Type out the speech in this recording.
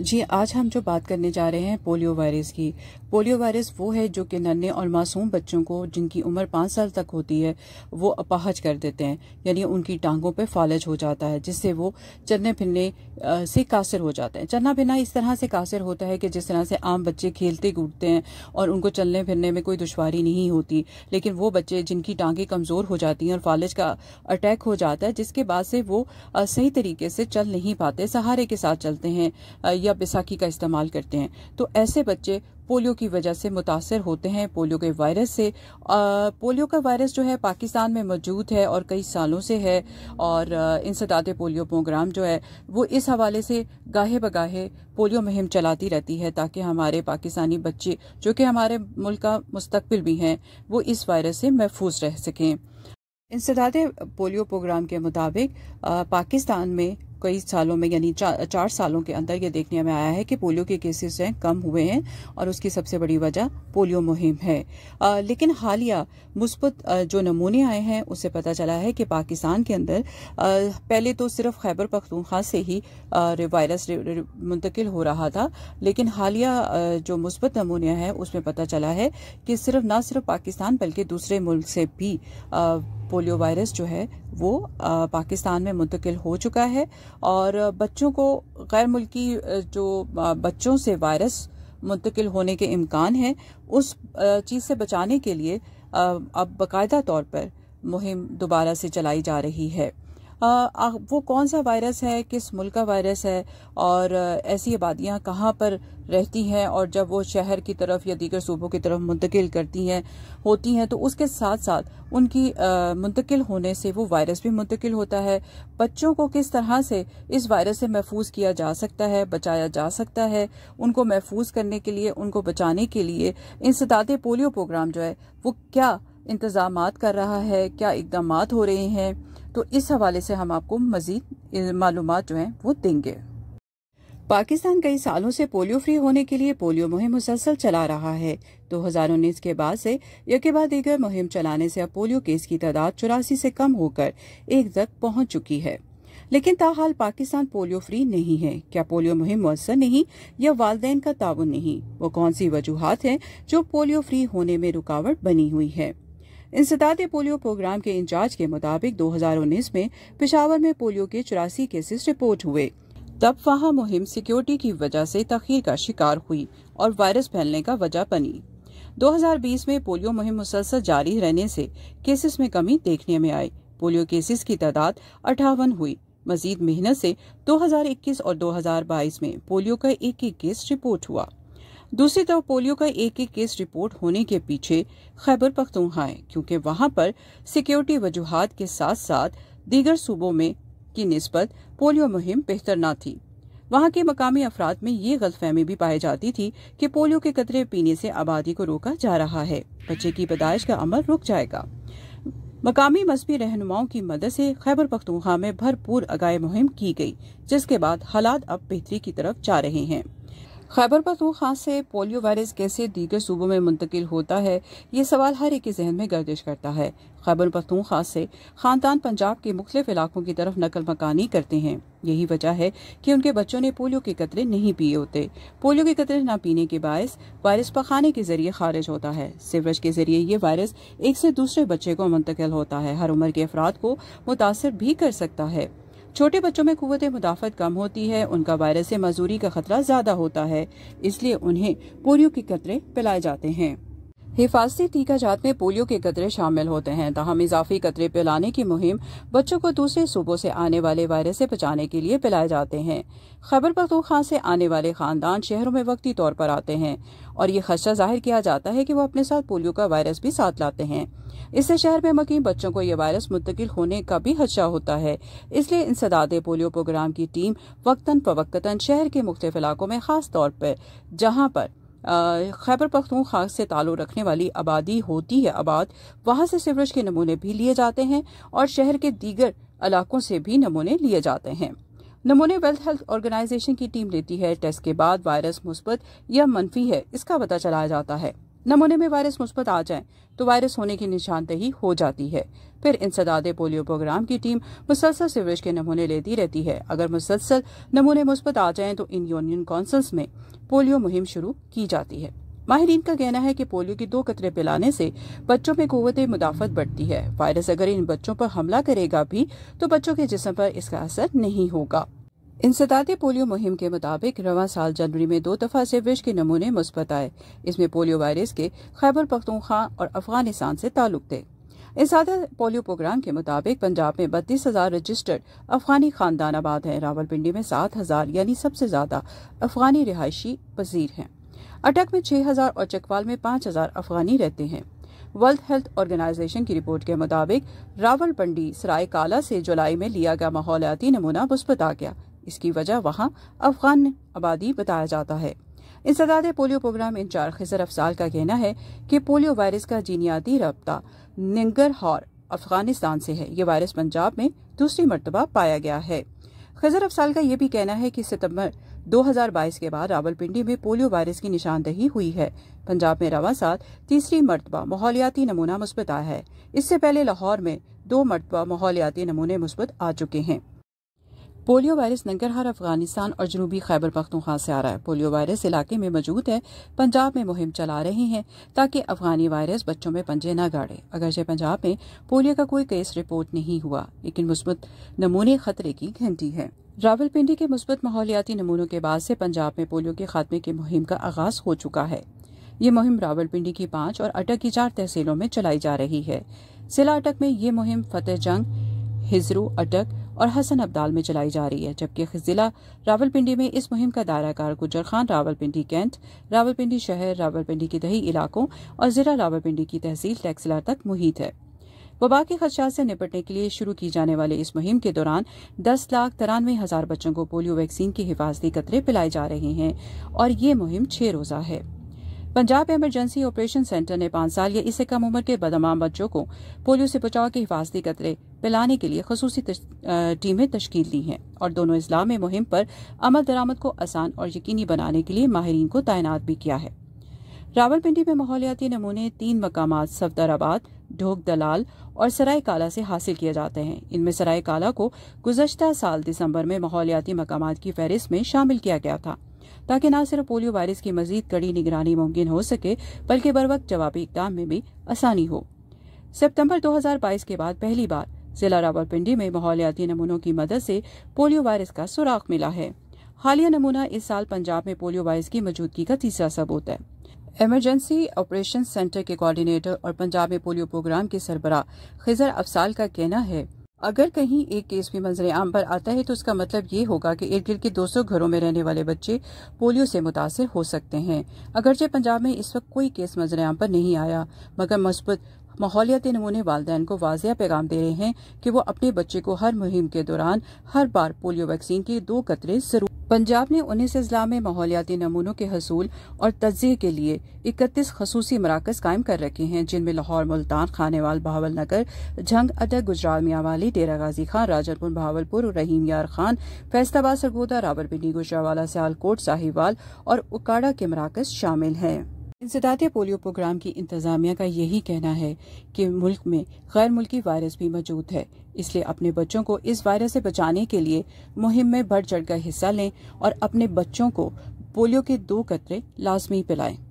जी आज हम जो बात करने जा रहे हैं पोलियो वायरस की पोलियो वायरस वो है जो कि नन्हे और मासूम बच्चों को जिनकी उम्र पाँच साल तक होती है वो अपाहज कर देते हैं यानी उनकी टांगों पर फालज हो जाता है जिससे वो चलने फिरने से कासिर हो जाते हैं चलना फिरना इस तरह से कासिर होता है कि जिस तरह से आम बच्चे खेलते कूदते हैं और उनको चलने फिरने में कोई दुशारी नहीं होती लेकिन वो बच्चे जिनकी टांगें कमज़ोर हो जाती हैं और फालज का अटैक हो जाता है जिसके बाद से वो सही तरीके से चल नहीं पाते सहारे के साथ चलते हैं या या बैसाखी का इस्तेमाल करते हैं तो ऐसे बच्चे पोलियो की वजह से मुतासर होते हैं पोलियो के वायरस से पोलियो का वायरस जो है पाकिस्तान में मौजूद है और कई सालों से है और इंसदात पोलियो प्रोग्राम जो है वो इस हवाले से गाहे बगाहे पोलियो मुहिम चलाती रहती है ताकि हमारे पाकिस्तानी बच्चे जो कि हमारे मुल्क का मुस्तबिल भी हैं वो इस वायरस से महफूज रह सकें इंसदात पोलियो प्रोग्राम के मुताबिक पाकिस्तान में कई सालों में यानी चा, चार सालों के अंदर यह देखने में आया है कि पोलियो के केसेस हैं कम हुए हैं और उसकी सबसे बड़ी वजह पोलियो मुहिम है आ, लेकिन हालिया मुस्बत जो नमूने आए हैं उससे पता चला है कि पाकिस्तान के अंदर आ, पहले तो सिर्फ खैबर पख्तूनख्वा से ही वायरस मुंतकिल हो रहा था लेकिन हालिया जो मुस्बत नमूने हैं उसमें पता चला है कि सिर्फ ना सिर्फ पाकिस्तान बल्कि दूसरे मुल्क से भी आ, पोलियो वायरस जो है वो पाकिस्तान में मुंतकिल हो चुका है और बच्चों को गैर मुल्की जो बच्चों से वायरस मुंतकिल होने के इम्कान हैं उस चीज़ से बचाने के लिए अब बाकायदा तौर पर मुहिम दोबारा से चलाई जा रही है वो कौन सा वायरस है किस मुल्क का वायरस है और ऐसी आबादियाँ कहाँ पर रहती हैं और जब वो शहर की तरफ या दीगर सूबों की तरफ मुंतकिल करती हैं होती हैं तो उसके साथ साथ उनकी मुंतकिल होने से वो वायरस भी मुंतकिल होता है बच्चों को किस तरह से इस वायरस से महफूज किया जा सकता है बचाया जा सकता है उनको महफूज करने के लिए उनको बचाने के लिए इंसदात पोलियो प्रोग्राम जो है वो क्या इंतज़ाम कर रहा है क्या इकदाम हो रहे हैं तो इस हवाले से हम आपको मज़ीद मालूम जो है वो देंगे पाकिस्तान कई सालों से पोलियो फ्री होने के लिए पोलियो मुहिम मुसलसल चला रहा है दो हजार उन्नीस के बाद से यके बाद दीगर मुहिम चलाने से अब पोलियो केस की तादाद चौरासी से कम होकर एक तक पहुंच चुकी है लेकिन ताहाल पाकिस्तान पोलियो फ्री नहीं है क्या पोलियो मुहिम मौसर नहीं या वालदेन का ताउन नहीं वो कौन सी वजूहत है जो पोलियो फ्री होने में रुकावट बनी हुई है इंसदाद पोलियो प्रोग्राम के इंचार्ज के मुताबिक 2019 में पिशावर में पोलियो के चौरासी केसेस रिपोर्ट हुए तब वहाँ मुहिम सिक्योरिटी की वजह से तखीर का शिकार हुई और वायरस फैलने का वजह बनी 2020 में पोलियो मुहिम मुसलसल जारी रहने से केसेस में कमी देखने में आई पोलियो केसेस की तादाद अठावन हुई मजीद मेहनत से 2021 और 2022 में पोलियो का एक एक केस रिपोर्ट हुआ दूसरी तरफ पोलियो का एक एक केस रिपोर्ट होने के पीछे खैबर पख्तूनखा है क्योंकि वहां पर सिक्योरिटी वजूहत के साथ साथ दीगर सूबों में की नस्बत पोलियो मुहिम बेहतर न थी वहां के मकामी अफराद में ये गलतफहमी भी पाई जाती थी कि पोलियो के कतरे पीने से आबादी को रोका जा रहा है बच्चे की पैदाइश का अमल रुक जाएगा मकामी मजहबी रहनुमाओं की मदद से खैबर पख्तूनखा में भरपूर आगाह मुहिम की गई जिसके बाद हालात अब बेहतरी की तरफ जा रहे हैं खैबर पतूखा से पोलियो वायरस कैसे दीगर सूबों में मुंतकिल होता है ये सवाल हर एक के जहन में गर्दिश करता है खैबर पतूखा से खानदान पंजाब के मुख्तलिफ इलाकों की तरफ नकल मकानी करते हैं यही वजह है कि उनके बच्चों ने पोलियो के कतरे नहीं पिए होते पोलियो के कतरे न पीने के बायस वायरस पखाने के जरिए खारिज होता है सिवरेज के जरिए ये वायरस एक से दूसरे बच्चे को मुंतकिल होता है हर उम्र के अफराद को मुतासर भी कर सकता है छोटे बच्चों में कुत मुदाफ़त कम होती है उनका वायरस से मजूरी का खतरा ज़्यादा होता है इसलिए उन्हें पोलियो के कतरे पिलाए जाते हैं हिफाजती टीका जात में पोलियो के कतरे शामिल होते हैं तहम इजाफी कतरे पिलाने की मुहिम बच्चों को दूसरे सूबों से आने वाले वायरस से बचाने के लिए पिलाए जाते हैं खैबर पखतूखा से आने वाले खानदान शहरों में वक्ती तौर पर आते हैं और ये खदशा जाहिर किया जाता है कि वो अपने साथ पोलियो का वायरस भी साथ लाते हैं इससे शहर में मकीम बच्चों को यह वायरस मुंतकिल होने का भी खदशा होता है इसलिए इंसदाद पोलियो प्रोग्राम की टीम वक्ता फवक्ता शहर के मुख्तफ इलाकों में खास तौर पर जहां पर खैबर पख्तूनख्वा से ताल्लुक़ रखने वाली आबादी होती है आबाद वहाँ से सिवरेज के नमूने भी लिए जाते हैं और शहर के दीगर इलाकों से भी नमूने लिए जाते हैं नमूने वेल्थ हेल्थ ऑर्गेनाइजेशन की टीम लेती है टेस्ट के बाद वायरस मुस्बत या मनफी है इसका पता चलाया जाता है नमूने में वायरस मुस्बत आ जाए तो वायरस होने की निशानदेही हो जाती है फिर इंसदाद पोलियो प्रोग्राम की टीम मुसलसल सिवरेज के नमूने लेती रहती है अगर मुसलसल नमूने मुस्बत आ जाए तो इन यूनियन काउंसिल्स में पोलियो मुहिम शुरू की जाती है माहरीन का कहना है कि पोलियो के दो कतरे पिलाने से बच्चों में कुत मुदाफत बढ़ती है वायरस अगर इन बच्चों पर हमला करेगा भी तो बच्चों के जिसम पर इसका असर नहीं होगा इंसदाद पोलियो मुहिम के मुताबिक रवा साल जनवरी में दो दफा से विश के नमूने मुस्बत आए इसमें पोलियो वायरस के खैबर पख्तूखा और अफगानिस्तान से ताल्लुक थे इंसादा पोलियो प्रोग्राम के मुताबिक पंजाब में बत्तीस हजार रजिस्टर्ड अफगानी खानदान आबाद हैं रावलपिंडी में सात हजार यानी सबसे ज्यादा अफगानी रिहायशी पजीर हैं अटक में छह हजार और चकवाल में पांच हजार अफगानी रहते हैं वर्ल्ड हेल्थ ऑर्गेनाइजेशन की रिपोर्ट के मुताबिक रावलपंडी सराय काला से जुलाई में लिया गया माहौलियाती नमूना मुस्बत आ गया इसकी वजह वहाँ अफगान आबादी बताया जाता है इंसदाद पोलियो प्रोग्राम इंचार्ज खजर अफसाल का कहना है कि पोलियो वायरस का जीनियाती रबता हॉर अफगानिस्तान से है ये वायरस पंजाब में दूसरी मरतबा पाया गया है खजर अफसाल का यह भी कहना है कि सितंबर 2022 के बाद रावलपिंडी में पोलियो वायरस की निशानदही हुई है पंजाब में रवा साल तीसरी मरतबा माहौलियाती नमूना मुस्बत आया है इससे पहले लाहौर में दो मरतबा माहौलियाती नमूने मुस्बत आ चुके हैं पोलियो वायरस नंगरहार अफगानिस्तान और जनूबी खैबर पख्तूखा से आ रहा है पोलियो वायरस इलाके में मौजूद है पंजाब में मुहिम चला रहे हैं ताकि अफगानी वायरस बच्चों में पंजे न गाड़े अगरचे पंजाब में पोलियो का कोई केस रिपोर्ट नहीं हुआ लेकिन मुस्बत नमूने खतरे की घंटी है रावलपिंडी के मुस्बत माहौलियाती नमूनों के बाद से पंजाब में पोलियो के खात्मे की मुहिम का आगाज हो चुका है ये मुहिम रावलपिंडी की पांच और अटक की चार तहसीलों में चलाई जा रही है जिला अटक में ये मुहिम फतेह जंग हिजरू अटक और हसन अब्दाल में चलाई जा रही है जबकि जिला रावलपिंडी में इस मुहिम का दायरा कार गुजर खान रावलपिंडी कैंट रावलपिंडी शहर रावलपिंडी के दही इलाकों और जिला रावलपिंडी की तहसील टैक्सला तक मुहित है वबा के खदशात से निपटने के लिए शुरू की जाने वाले इस मुहिम के दौरान दस लाख तिरानवे हजार बच्चों को पोलियो वैक्सीन की हिफाजती कतरे पिलाए जा रहे हैं और ये मुहिम छह रोजा है पंजाब एमरजेंसी ऑपरेशन सेंटर ने पांच साल या इससे कम उम्र के बदमाम बच्चों को पोलियो से बचाव के हिफाजती कतरे पिलाने के लिए खसूसी टीमें तश्कील दी हैं और दोनों इजला में मुहिम पर अमल दरामद को आसान और यकीनी बनाने के लिए माहरीन को तैनात भी किया है रावलपिंडी में माहौलियाती नमूने तीन मकाम सफदराबाद ढोक दलाल और सराय काला से हासिल किए जाते हैं इनमें सराय काला को गुजशत साल दिसंबर में माहौलियाती मकाम की फहरिस्त में शामिल किया गया था ताकि न सिर्फ पोलियो वायरस की मजीद कड़ी निगरानी मुमकिन हो सके बल्कि बर वक्त जवाबी इकदाम में भी आसानी हो सितंबर 2022 के बाद पहली बार जिला रावलपिंडी में माहौलियाती नमूनों की मदद से पोलियो वायरस का सुराख मिला है हालिया नमूना इस साल पंजाब में पोलियो वायरस की मौजूदगी का तीसरा सबूत है इमरजेंसी ऑपरेशन सेंटर के कोऑर्डिनेटर और पंजाब में पोलियो प्रोग्राम के सरबरा खिजर अफसाल का कहना है अगर कहीं एक केस भी मंजर आम पर आता है तो उसका मतलब ये होगा कि इर्द गिर्द के 200 घरों में रहने वाले बच्चे पोलियो से मुतासर हो सकते हैं अगरचे पंजाब में इस वक्त कोई केस मंजर आम पर नहीं आया मगर मस्बत माहौलियात नमूने वालदेन को वाजिया पैगाम दे रहे हैं कि वो अपने बच्चे को हर मुहिम के दौरान हर बार पोलियो वैक्सीन के दो कतरे जरूर पंजाब ने उन्नीस अजला में माहौलियाती नमूनों के हसूल और तजी के लिए इकतीस खसूसी मराकज कायम कर रखे हैं जिनमें लाहौर मुल्तान खानेवाल बहावल नगर झंग अटक गुजराल मियावाली डेरा गाजी खान राजरपुर भावलपुर रहीम यार खान फैसलाबाद सरगोदा रावरबिनी गुजरावाला सियालकोट साहिवाल और उकाड़ा के मराकज शामिल हैं इंसदाद पोलियो प्रोग्राम की इंतजामिया का यही कहना है कि मुल्क में गैर मुल्की वायरस भी मौजूद है इसलिए अपने बच्चों को इस वायरस से बचाने के लिए मुहिम में बढ़ चढ़ हिस्सा लें और अपने बच्चों को पोलियो के दो कतरे लाजमी पिलाएं